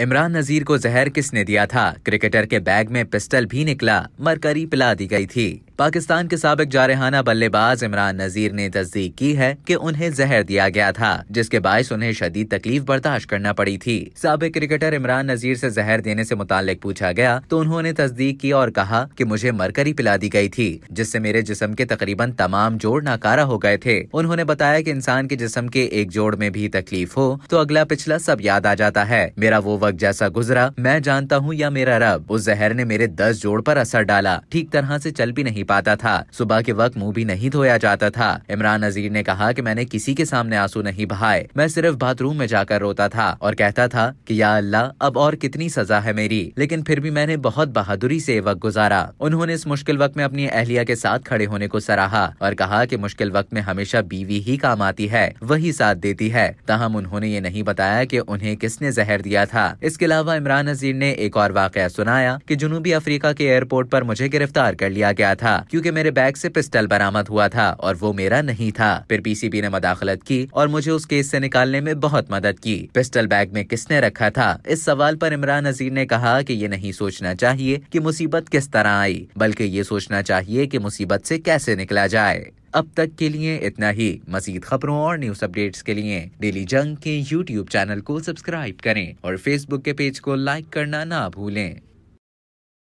इमरान नज़ीर को जहर किसने दिया था क्रिकेटर के बैग में पिस्टल भी निकला मरकरी पिला दी गई थी पाकिस्तान के सबक जारहाना बल्लेबाज इमरान नजीर ने तस्दीक की है कि उन्हें जहर दिया गया था जिसके बायस उन्हें शदीद तकलीफ बर्दाश्त करना पड़ी थी सबक क्रिकेटर इमरान नजीर से जहर देने से मुतालिक पूछा गया तो उन्होंने तस्दीक की और कहा कि मुझे मरकरी पिला दी गई थी जिससे मेरे जिसम के तकरीबन तमाम जोड़ नाकारा हो गए थे उन्होंने बताया कि इंसान के जिसम के एक जोड़ में भी तकलीफ हो तो अगला पिछला सब याद आ जाता है मेरा वो वक्त जैसा गुजरा मैं जानता हूँ या मेरा रब उस जहर ने मेरे दस जोड़ पर असर डाला ठीक तरह से चल भी नहीं पाता था सुबह के वक्त मुंह भी नहीं धोया जाता था इमरान नजीर ने कहा कि मैंने किसी के सामने आंसू नहीं बहाए मैं सिर्फ बाथरूम में जाकर रोता था और कहता था कि या अल्लाह अब और कितनी सजा है मेरी लेकिन फिर भी मैंने बहुत बहादुरी से वक्त गुजारा उन्होंने इस मुश्किल वक्त में अपनी अहलिया के साथ खड़े होने को सराहा और कहा कि मुश्किल वक्त में हमेशा बीवी ही काम आती है वही साथ देती है तहम उन्होंने ये नहीं बताया कि उन्हें किसने जहर दिया था इसके अलावा इमरान नजीर ने एक और वाकया सुनाया कि जुनूबी अफ्रीका के एयरपोर्ट पर मुझे गिरफ्तार कर लिया गया था था क्योंकि मेरे बैग से पिस्टल बरामद हुआ था और वो मेरा नहीं था फिर पीसीबी ने मदाखलत की और मुझे उस केस से निकालने में बहुत मदद की पिस्टल बैग में किसने रखा था इस सवाल पर इमरान नजीर ने कहा कि ये नहीं सोचना चाहिए कि मुसीबत किस तरह आई बल्कि ये सोचना चाहिए कि मुसीबत से कैसे निकला जाए अब तक के लिए इतना ही मजीद खबरों और न्यूज अपडेट्स के लिए डेली जंग के यूट्यूब चैनल को सब्सक्राइब करें और फेसबुक के पेज को लाइक करना ना भूलें